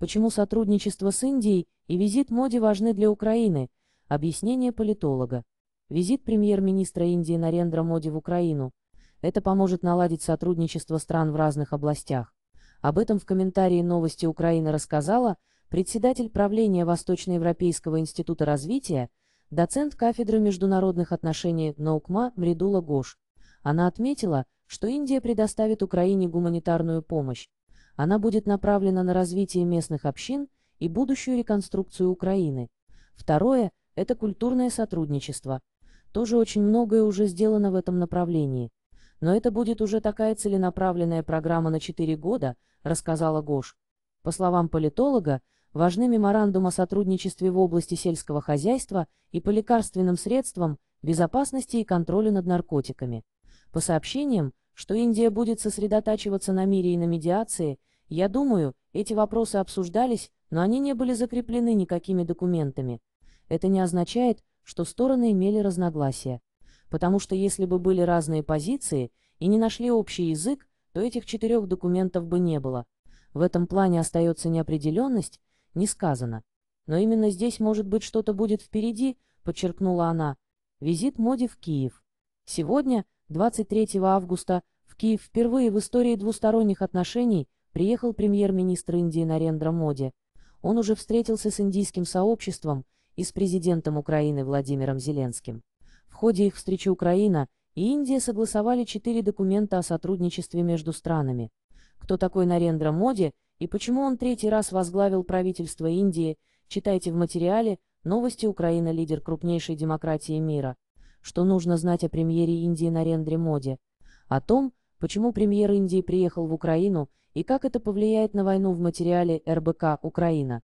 Почему сотрудничество с Индией и визит Моди важны для Украины? Объяснение политолога. Визит премьер-министра Индии Нарендра Моди в Украину. Это поможет наладить сотрудничество стран в разных областях. Об этом в комментарии новости Украины рассказала председатель правления Восточноевропейского института развития, доцент кафедры международных отношений НАУКМА Мридула Гош. Она отметила, что Индия предоставит Украине гуманитарную помощь. Она будет направлена на развитие местных общин и будущую реконструкцию Украины. Второе – это культурное сотрудничество. Тоже очень многое уже сделано в этом направлении. Но это будет уже такая целенаправленная программа на 4 года, рассказала Гош. По словам политолога, важны меморандум о сотрудничестве в области сельского хозяйства и по лекарственным средствам, безопасности и контролю над наркотиками. По сообщениям, что Индия будет сосредотачиваться на мире и на медиации – я думаю, эти вопросы обсуждались, но они не были закреплены никакими документами. Это не означает, что стороны имели разногласия. Потому что если бы были разные позиции и не нашли общий язык, то этих четырех документов бы не было. В этом плане остается неопределенность, не сказано. Но именно здесь, может быть, что-то будет впереди, подчеркнула она. Визит Моди в Киев. Сегодня, 23 августа, в Киев впервые в истории двусторонних отношений – приехал премьер-министр Индии Нарендра Моди. Он уже встретился с индийским сообществом и с президентом Украины Владимиром Зеленским. В ходе их встречи Украина и Индия согласовали четыре документа о сотрудничестве между странами. Кто такой Нарендра Моди и почему он третий раз возглавил правительство Индии, читайте в материале «Новости Украина. Лидер крупнейшей демократии мира». Что нужно знать о премьере Индии Нарендре Моди? О том, почему премьер Индии приехал в Украину и как это повлияет на войну в материале РБК «Украина».